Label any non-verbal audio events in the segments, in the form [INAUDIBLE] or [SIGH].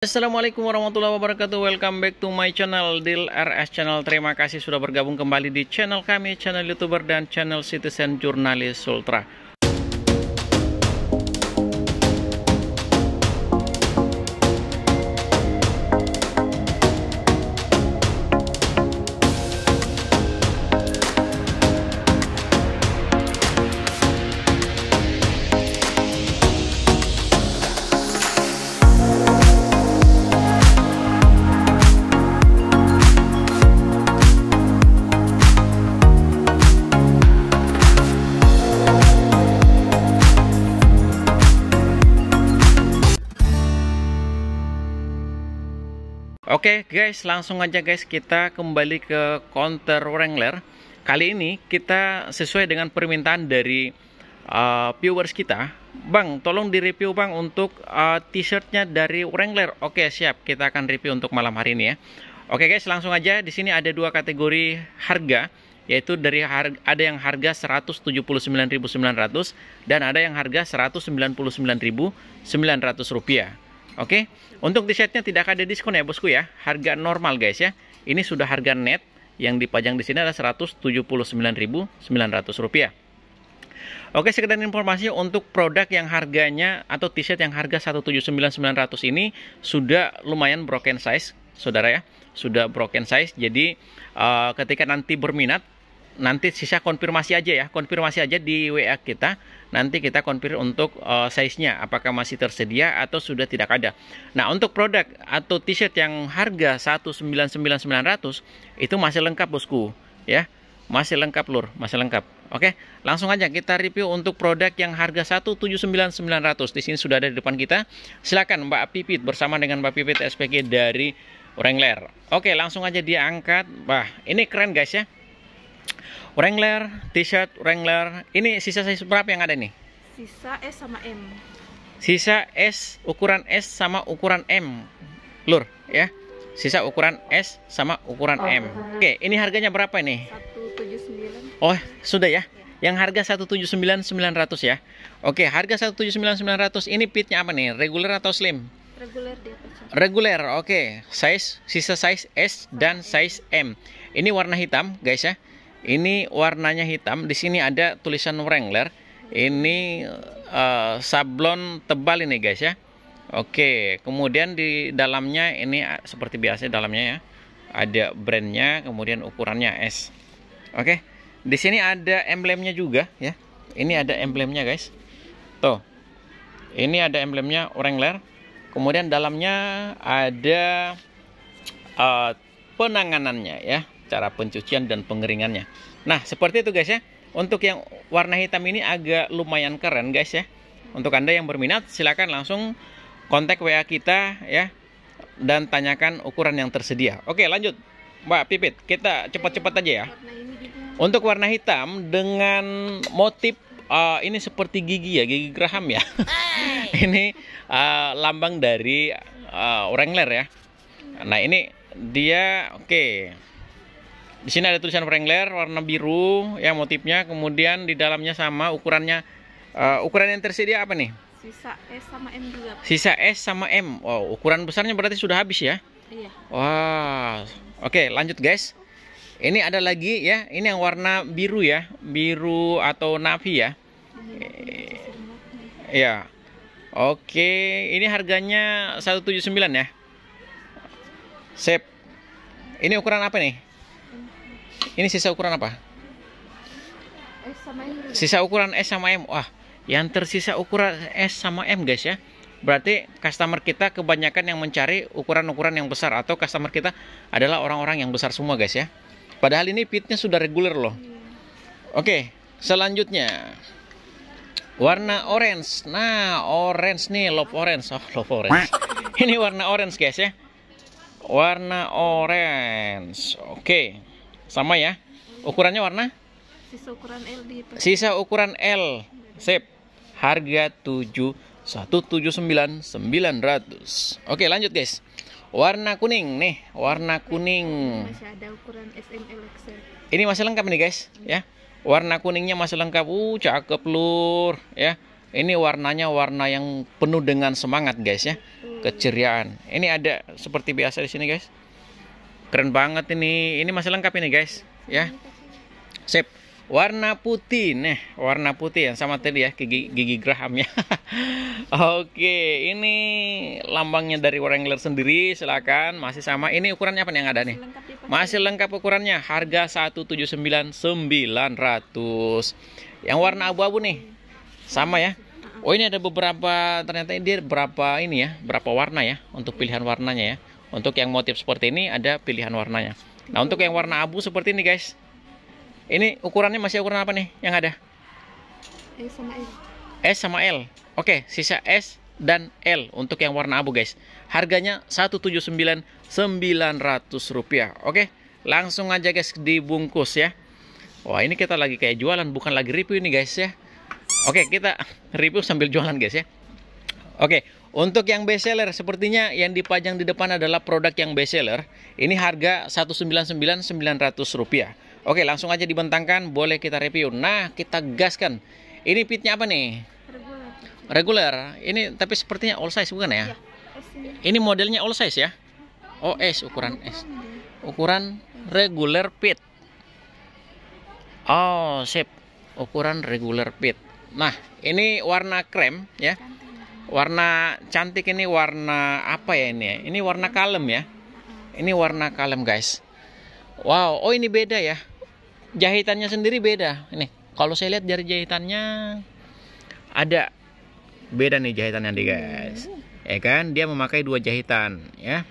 Assalamualaikum warahmatullahi wabarakatuh Welcome back to my channel Deal RS Channel Terima kasih sudah bergabung kembali di channel kami Channel Youtuber dan channel Citizen Jurnalis Ultra Oke okay guys, langsung aja guys kita kembali ke counter Wrangler. Kali ini kita sesuai dengan permintaan dari uh, viewers kita. Bang, tolong direview bang untuk uh, t-shirtnya dari Wrangler. Oke okay, siap, kita akan review untuk malam hari ini ya. Oke okay guys, langsung aja di sini ada dua kategori harga yaitu dari harga, ada yang harga 179.900 dan ada yang harga 199.900 rupiah. Oke, okay? untuk di setnya tidak ada diskon ya bosku ya. Harga normal guys ya. Ini sudah harga net yang dipajang di sini ada 179.900 rupiah. Oke, sekedar informasi untuk produk yang harganya atau t-shirt yang harga 179.900 ini sudah lumayan broken size, saudara ya. Sudah broken size. Jadi uh, ketika nanti berminat nanti sisa konfirmasi aja ya, konfirmasi aja di WA kita nanti kita konfir untuk uh, size-nya apakah masih tersedia atau sudah tidak ada. Nah, untuk produk atau t-shirt yang harga 199.900 itu masih lengkap Bosku, ya. Masih lengkap Lur, masih lengkap. Oke, langsung aja kita review untuk produk yang harga 179.900. Di sini sudah ada di depan kita. Silakan Mbak Pipit bersama dengan Mbak Pipit SPG dari Wrangler. Oke, langsung aja diangkat. Wah, ini keren guys ya. Wrangler, T-shirt Wrangler. Ini sisa size berapa yang ada nih? Sisa S sama M. Sisa S ukuran S sama ukuran M. Lur, ya. Sisa ukuran S sama ukuran oh. M. Oke, ini harganya berapa ini? 179. Oh, sudah ya. Yang harga 179.900 ya. Oke, harga 179.900 ini fitnya apa nih? Reguler atau slim? Reguler dia. Reguler, oke. Okay. Size sisa size S dan size M. Ini warna hitam, guys ya. Ini warnanya hitam. Di sini ada tulisan Wrangler. Ini uh, sablon tebal ini guys ya. Oke, kemudian di dalamnya ini seperti biasa dalamnya ya. Ada brandnya, kemudian ukurannya S. Oke. Di sini ada emblemnya juga ya. Ini ada emblemnya guys. Tuh. Ini ada emblemnya Wrangler. Kemudian dalamnya ada uh, penanganannya ya cara pencucian dan pengeringannya. Nah, seperti itu guys ya. Untuk yang warna hitam ini agak lumayan keren guys ya. Untuk Anda yang berminat silahkan langsung kontak WA kita ya dan tanyakan ukuran yang tersedia. Oke, lanjut. Mbak Pipit, kita cepat-cepat aja ya. Untuk warna hitam dengan motif uh, ini seperti gigi ya, gigi Graham ya. [LAUGHS] ini uh, lambang dari uh, Wrangler ya. Nah, ini dia oke. Okay. Di sini ada tulisan Wrangler warna biru ya motifnya. Kemudian di dalamnya sama ukurannya uh, ukuran yang tersedia apa nih? Sisa S sama M juga. Sisa S sama M. Wow, ukuran besarnya berarti sudah habis ya? Iya. Wow. Oke, okay, lanjut guys. Ini ada lagi ya. Ini yang warna biru ya. Biru atau navy ya. Iya. Oke, ini harganya 179 ya. Sep. Ini ukuran apa nih? Ini sisa ukuran apa? Sisa ukuran S sama M. Wah, yang tersisa ukuran S sama M, guys ya. Berarti customer kita kebanyakan yang mencari ukuran-ukuran yang besar atau customer kita adalah orang-orang yang besar semua, guys ya. Padahal ini fitnya sudah reguler loh. Iya. Oke, selanjutnya warna orange. Nah, orange nih, love orange. Oh, [LAUGHS] love orange. Ini warna orange, guys ya. Warna orange. Oke. Okay. Sama ya. Ukurannya warna? Sisa ukuran L di Sisa ukuran L. Sip. Harga 7179900. Oke, lanjut guys. Warna kuning nih, warna kuning. Masih ada ukuran SML Ini masih lengkap nih guys, ya. Warna kuningnya masih lengkap. Uh, cakep lur, ya. Ini warnanya warna yang penuh dengan semangat guys ya, keceriaan. Ini ada seperti biasa di sini guys keren banget ini ini masih lengkap ini guys ya sip warna putih nih warna putih yang sama tadi ya gigi gigi Graham ya [LAUGHS] oke ini lambangnya dari Wrangler sendiri silakan masih sama ini ukurannya apa nih yang ada nih masih lengkap ukurannya harga 179.900 yang warna abu-abu nih sama ya Oh ini ada beberapa ternyata ini dia berapa ini ya berapa warna ya untuk pilihan warnanya ya untuk yang motif seperti ini ada pilihan warnanya. Nah, untuk yang warna abu seperti ini, guys. Ini ukurannya masih ukuran apa nih yang ada? S e sama L. S sama L. Oke, sisa S dan L untuk yang warna abu, guys. Harganya Rp179.900. Oke, langsung aja guys dibungkus ya. Wah, ini kita lagi kayak jualan, bukan lagi review ini, guys ya. Oke, kita [LAUGHS] review sambil jualan, guys ya. Oke, untuk yang best seller sepertinya yang dipajang di depan adalah produk yang best seller. Ini harga Rp199.900. Oke, langsung aja dibentangkan, boleh kita review. Nah, kita gaskan. Ini pitnya apa nih? Regular. Regular. Ini tapi sepertinya all size bukan ya? ya ini modelnya all size ya? OS oh, ukuran S. Ukuran regular pit. Oh, sip. Ukuran regular pit. Nah, ini warna krem ya warna cantik ini warna apa ya ini ya? ini warna kalem ya ini warna kalem guys wow oh ini beda ya jahitannya sendiri beda ini kalau saya lihat dari jahitannya ada beda nih jahitannya nih guys ya kan dia memakai dua jahitan ya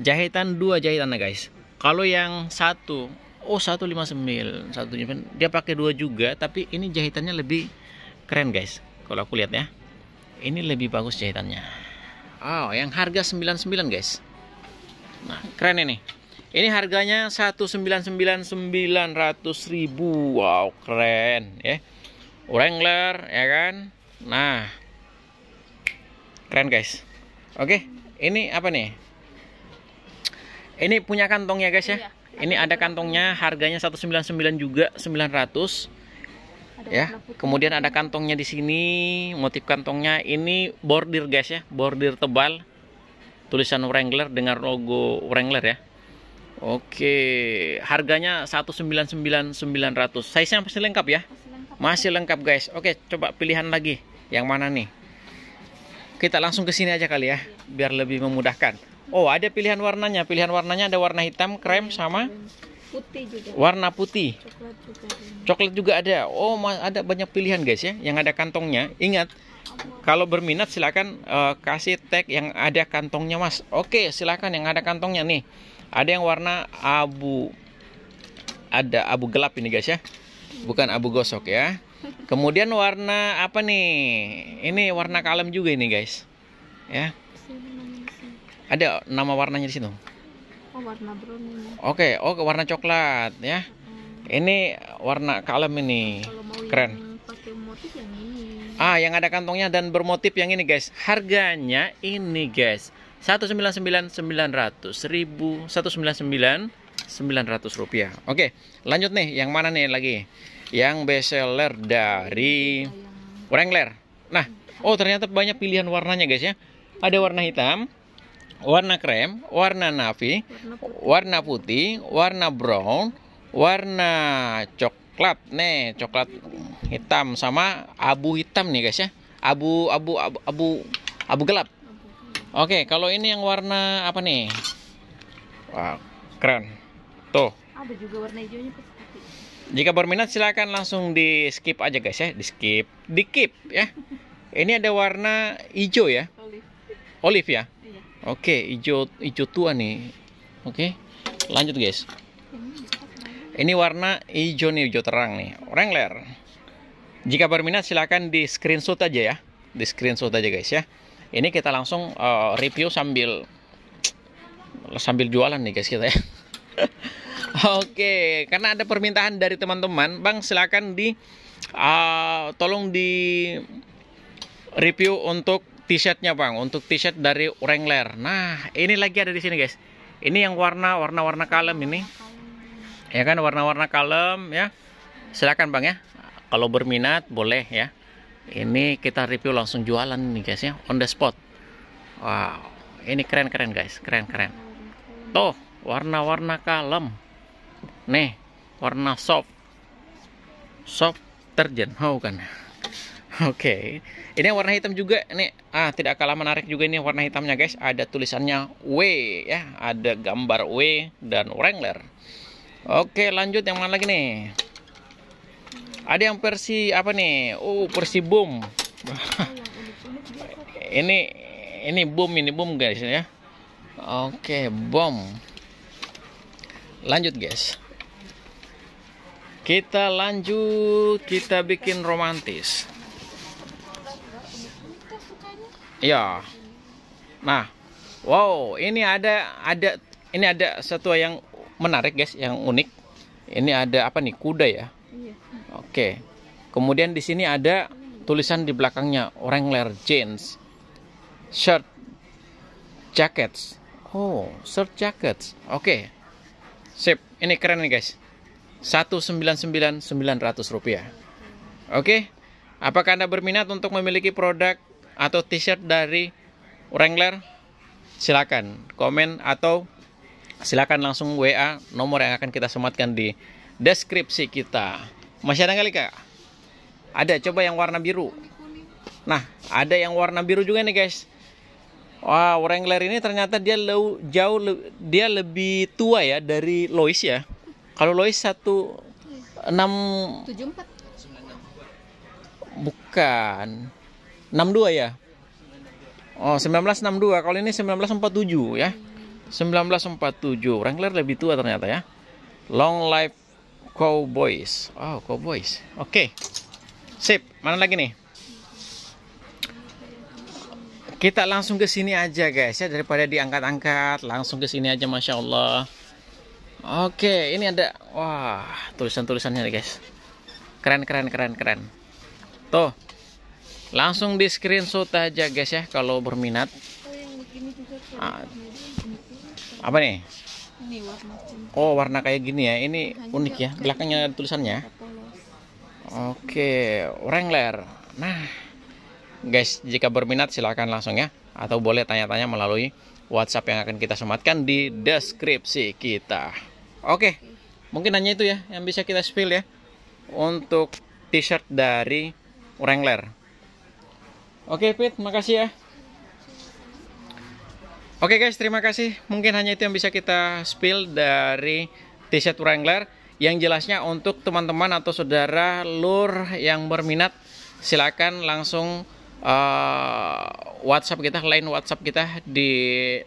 jahitan dua jahitan guys kalau yang satu oh satu lima 159 satunya dia pakai dua juga tapi ini jahitannya lebih keren guys kalau aku lihat ya ini lebih bagus jahitannya oh yang harga 99 guys nah keren ini ini harganya 199.900.000 wow keren ya Wrangler ya kan nah keren guys oke ini apa nih ini punya kantongnya guys ya iya. ini ada kantongnya harganya 199 juga 900 ada ya. Kemudian ada kantongnya di sini, motif kantongnya ini bordir guys ya, bordir tebal. Tulisan Wrangler dengan logo Wrangler ya. Oke, harganya 199.900. Size-nya masih lengkap ya? Masih lengkap, masih lengkap guys. Oke, coba pilihan lagi. Yang mana nih? Kita langsung ke sini aja kali ya, biar lebih memudahkan. Oh, ada pilihan warnanya. Pilihan warnanya ada warna hitam, krem sama Putih juga. Warna putih. Coklat juga. Ada. Coklat juga ada. Oh, ada banyak pilihan guys ya. Yang ada kantongnya. Ingat, kalau berminat silakan uh, kasih tag yang ada kantongnya mas. Oke, silakan yang ada kantongnya nih. Ada yang warna abu. Ada abu gelap ini guys ya. Bukan abu gosok ya. Kemudian warna apa nih? Ini warna kalem juga ini guys. Ya. Ada nama warnanya di situ. Oh, warna ini. Oke, okay. oh warna coklat ya. Hmm. Ini warna kalem ini. Kalau mau Keren. Yang pakai motif yang ini. Ah, yang ada kantongnya dan bermotif yang ini, guys. Harganya ini, guys. 199.900, 1.199 900 rupiah. Oke, lanjut nih, yang mana nih lagi? Yang best seller dari Wrangler. Nah, oh ternyata banyak pilihan warnanya guys ya. Ada warna hitam, warna krem, warna navy, warna putih, warna brown, warna coklat nih, coklat hitam sama abu hitam nih guys ya. Abu abu abu abu, abu gelap. Oke, okay, kalau ini yang warna apa nih? Wow, keren. Tuh. Ada juga warna hijaunya Jika berminat silahkan langsung di skip aja guys ya, di skip, di keep ya. [LAUGHS] Ini ada warna hijau ya. Olive. Olive ya. Oke, hijau hijau tua nih. Oke. Lanjut, guys. Ini warna hijau nih, hijau terang nih. Wrangler. Jika berminat silahkan di screenshot aja ya. Di screenshot aja, guys ya. Ini kita langsung uh, review sambil sambil jualan nih, guys kita ya. [LAUGHS] Oke, karena ada permintaan dari teman-teman, Bang silakan di uh, tolong di review untuk t-shirtnya bang untuk t-shirt dari Wrangler nah ini lagi ada di sini guys ini yang warna warna warna kalem ini ya kan warna-warna kalem ya silakan bang ya kalau berminat boleh ya ini kita review langsung jualan nih guys ya on the spot wow ini keren keren guys keren keren tuh warna-warna kalem nih warna soft soft terjun oh kan Oke. Okay. Ini yang warna hitam juga nih. Ah, tidak kalah menarik juga ini warna hitamnya, guys. Ada tulisannya W ya, ada gambar W dan Wrangler. Oke, okay, lanjut yang mana lagi nih? Ada yang versi apa nih? Oh, versi boom. [LAUGHS] ini ini boom ini boom, guys ya. Oke, okay, bom. Lanjut, guys. Kita lanjut, kita bikin romantis. Iya. Nah, wow, ini ada ada ini ada satu yang menarik guys, yang unik. Ini ada apa nih? Kuda ya. Iya. Oke. Kemudian di sini ada tulisan di belakangnya Wrangler jeans, shirt, jackets. Oh, shirt jackets. Oke. Sip, ini keren nih guys. 199.900 rupiah. Oke, apakah Anda berminat untuk memiliki produk atau t-shirt dari Wrangler silakan komen atau silakan langsung WA nomor yang akan kita sematkan di deskripsi kita masih ada kali kak ada coba yang warna biru nah ada yang warna biru juga nih guys Wah, wow, Wrangler ini ternyata dia low, jauh dia lebih tua ya dari Lois ya. Kalau Lois satu iya. enam bukan 62 ya? Oh, 1962. Kalau ini 1947 ya. 1947. Wrangler lebih tua ternyata ya. Long life Cowboys. Oh, Cowboys. Oke. Okay. Sip. Mana lagi nih? Kita langsung ke sini aja guys ya daripada diangkat-angkat, langsung ke sini aja Masya Allah. Oke, okay, ini ada wah, tulisan-tulisannya nih guys. Keren keren keren keren. Tuh, langsung di screenshot aja guys ya kalau berminat ah. apa nih oh warna kayak gini ya ini unik ya belakangnya ada tulisannya oke Wrangler nah guys jika berminat silahkan langsung ya atau boleh tanya-tanya melalui WhatsApp yang akan kita sematkan di deskripsi kita oke mungkin hanya itu ya yang bisa kita spill ya untuk t-shirt dari Wrangler Oke, Pit, makasih ya. Oke guys, terima kasih. Mungkin hanya itu yang bisa kita spill dari T-shirt Wrangler. Yang jelasnya untuk teman-teman atau saudara lur yang berminat, silakan langsung uh, WhatsApp kita, lain WhatsApp kita di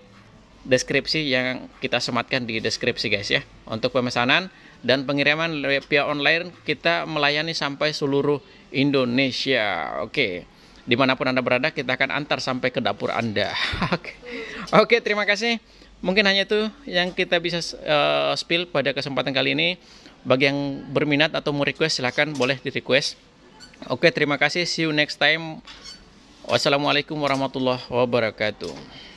deskripsi yang kita sematkan di deskripsi guys ya untuk pemesanan dan pengiriman via online kita melayani sampai seluruh Indonesia oke okay dimanapun Anda berada, kita akan antar sampai ke dapur Anda. [LAUGHS] Oke, okay, terima kasih. Mungkin hanya itu yang kita bisa uh, spill pada kesempatan kali ini. Bagi yang berminat atau mau request, silahkan boleh di-request. Oke, okay, terima kasih. See you next time. Wassalamualaikum warahmatullahi wabarakatuh.